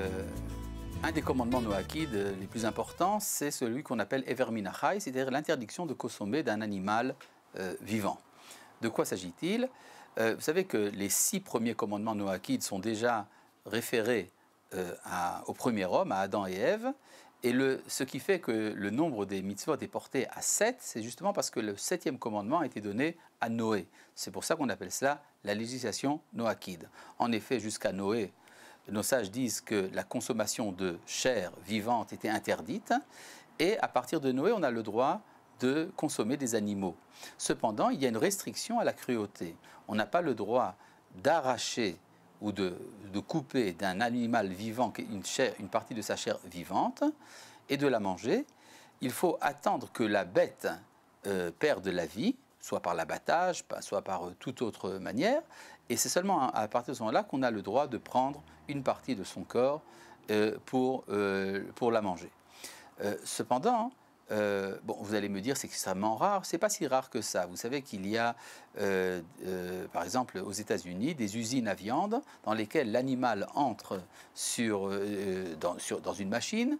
Euh, un des commandements noachides euh, les plus importants, c'est celui qu'on appelle Everminachai, c'est-à-dire l'interdiction de consommer d'un animal euh, vivant. De quoi s'agit-il Vous savez que les six premiers commandements noachides sont déjà référés au premier homme, à Adam et Ève, et ce qui fait que le nombre des mitzvot est porté à sept, c'est justement parce que le septième commandement a été donné à Noé. C'est pour ça qu'on appelle cela la législation noachide. En effet, jusqu'à Noé, nos sages disent que la consommation de chair vivante était interdite, et à partir de Noé, on a le droit de consommer des animaux. Cependant, il y a une restriction à la cruauté. On n'a pas le droit d'arracher ou de, couper d'un animal vivant une, partie de sa chair vivante et de la manger. Il faut attendre que la bête euh, perde la vie soit par l'abattage, soit par euh, toute autre manière. Et c'est seulement à partir de ce moment-là qu'on a le droit de prendre une partie de son corps euh, pour, euh, pour la manger. cependant, bon, vous allez me dire c'est extrêmement rare. C'est pas si rare que ça. Vous savez qu'il y a, par exemple, aux États-Unis, des usines à viande dans lesquelles l'animal entre sur, dans, sur, dans une machine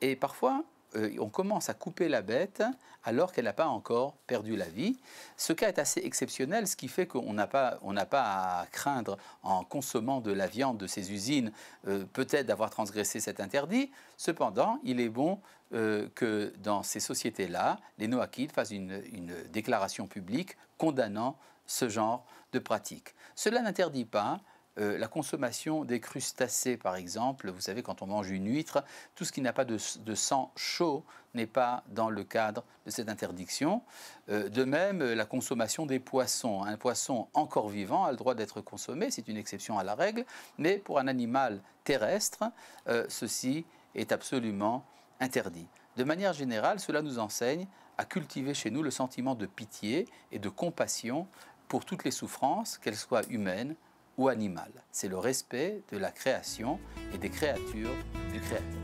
et parfois euh, on commence à couper la bête alors qu'elle n'a pas encore perdu la vie. Ce cas est assez exceptionnel, ce qui fait qu'on n'a pas, à craindre en consommant de la viande de ces usines euh, peut-être d'avoir transgressé cet interdit. Cependant, il est bon euh, que dans ces sociétés-là, les Noachides fassent une, une déclaration publique condamnant ce genre de pratique. Cela n'interdit pas euh, la consommation des crustacés, par exemple, vous savez, quand on mange une huître, tout ce qui n'a pas de, sang chaud n'est pas dans le cadre de cette interdiction. Euh, de même, euh, la consommation des poissons. Un poisson encore vivant a le droit d'être consommé, c'est une exception à la règle, mais pour un animal terrestre, ceci est absolument interdit. De manière générale, cela nous enseigne à cultiver chez nous le sentiment de pitié et de compassion pour toutes les souffrances, qu'elles soient humaines animal. C'est le respect de la création et des créatures du Créateur.